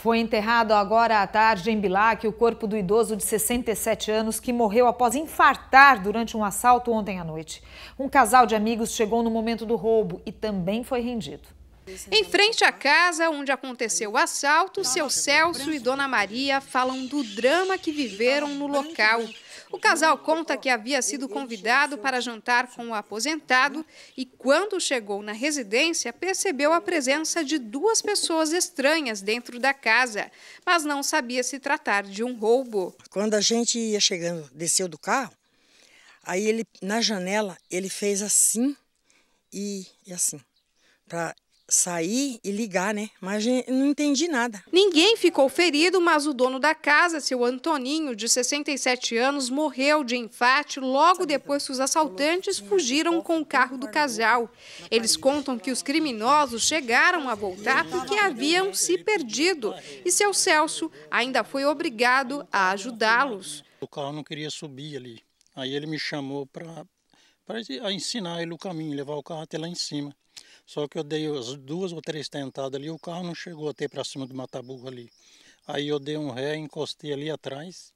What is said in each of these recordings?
Foi enterrado agora à tarde em Bilac o corpo do idoso de 67 anos que morreu após infartar durante um assalto ontem à noite. Um casal de amigos chegou no momento do roubo e também foi rendido. Em frente à casa onde aconteceu o assalto, seu Celso e Dona Maria falam do drama que viveram no local. O casal conta que havia sido convidado para jantar com o aposentado e, quando chegou na residência, percebeu a presença de duas pessoas estranhas dentro da casa, mas não sabia se tratar de um roubo. Quando a gente ia chegando, desceu do carro, aí ele, na janela, ele fez assim e, e assim, para sair e ligar, né? Mas não entendi nada. Ninguém ficou ferido, mas o dono da casa, seu Antoninho, de 67 anos, morreu de infarte logo depois que os assaltantes fugiram com o carro do casal. Eles contam que os criminosos chegaram a voltar porque haviam se perdido e seu Celso ainda foi obrigado a ajudá-los. O carro não queria subir ali. Aí ele me chamou para ensinar ele o caminho, levar o carro até lá em cima. Só que eu dei as duas ou três tentadas ali, o carro não chegou até para cima do mataburro ali. Aí eu dei um ré, encostei ali atrás,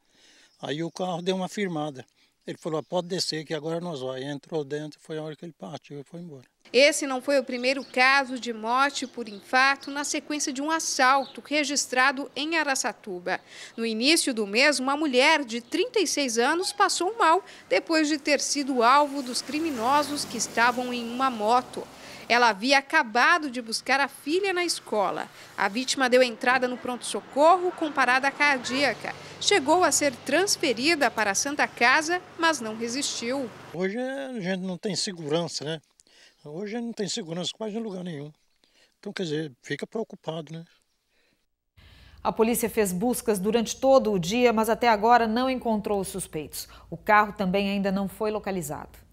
aí o carro deu uma firmada. Ele falou, ah, pode descer que agora nós vai. Entrou dentro, foi a hora que ele partiu e foi embora. Esse não foi o primeiro caso de morte por infarto na sequência de um assalto registrado em Araçatuba. No início do mês, uma mulher de 36 anos passou mal depois de ter sido alvo dos criminosos que estavam em uma moto. Ela havia acabado de buscar a filha na escola. A vítima deu entrada no pronto-socorro com parada cardíaca. Chegou a ser transferida para a Santa Casa, mas não resistiu. Hoje a gente não tem segurança, né? Hoje não tem segurança quase em lugar nenhum. Então, quer dizer, fica preocupado, né? A polícia fez buscas durante todo o dia, mas até agora não encontrou os suspeitos. O carro também ainda não foi localizado.